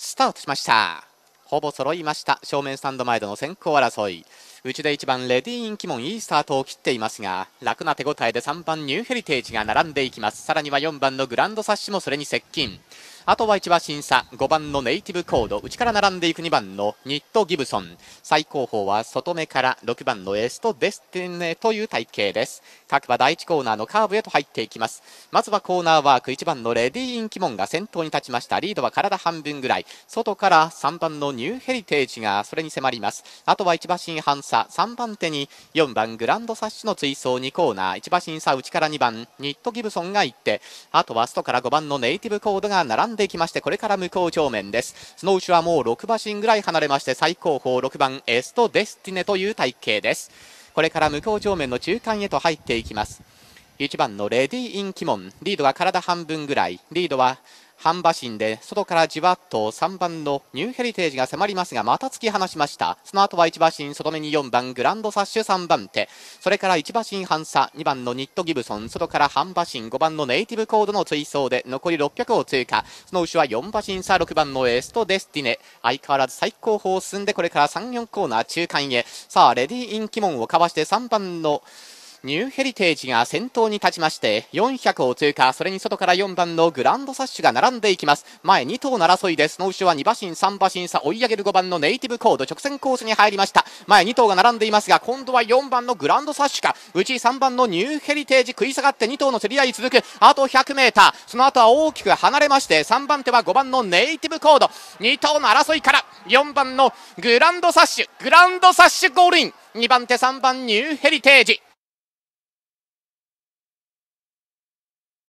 スタートしましたほぼ揃いました正面スタンド前での先行争いうちで1番レディーインキモンいいスタートを切っていますが楽な手応えで3番ニューヘリテージが並んでいきますさらには4番のグランドサッシュもそれに接近あとは1馬審査5番のネイティブコード内から並んでいく2番のニット・ギブソン最高峰は外目から6番のエスト・デスティネという体型です各馬第1コーナーのカーブへと入っていきますまずはコーナーワーク1番のレディー・イン・キモンが先頭に立ちましたリードは体半分ぐらい外から3番のニューヘリテージがそれに迫りますあとは1馬身半差3番手に4番グランドサッシュの追走2コーナー1馬身差内から2番ニット・ギブソンが行ってあとは外から5番のネイティブコードが並んででいきましてこれから向こう正面ですその後はもう6馬身ぐらい離れまして最高峰6番エストデスティネという体型ですこれから向こう正面の中間へと入っていきます1番のレディー・イン・キモンリードは体半分ぐらいリードは半馬身で外からじわっと3番のニューヘリテージが迫りますがまた突き放しましたその後は1馬身外目に4番グランドサッシュ3番手それから1馬身半差2番のニット・ギブソン外から半馬身5番のネイティブコードの追走で残り600を通過その後は4馬身差6番のエスト・デスティネ相変わらず最高峰を進んでこれから34コーナー中間へさあレディー・イン・キモンをかわして3番のニューヘリテージが先頭に立ちまして400を通過それに外から4番のグランドサッシュが並んでいきます前2頭の争いですその後ろは2馬身3馬身差追い上げる5番のネイティブコード直線コースに入りました前2頭が並んでいますが今度は4番のグランドサッシュかうち3番のニューヘリテージ食い下がって2頭の競り合い続くあと 100m その後は大きく離れまして3番手は5番のネイティブコード2頭の争いから4番のグランドサッシュグランドサッシュゴールイン2番手3番ニューヘリテージ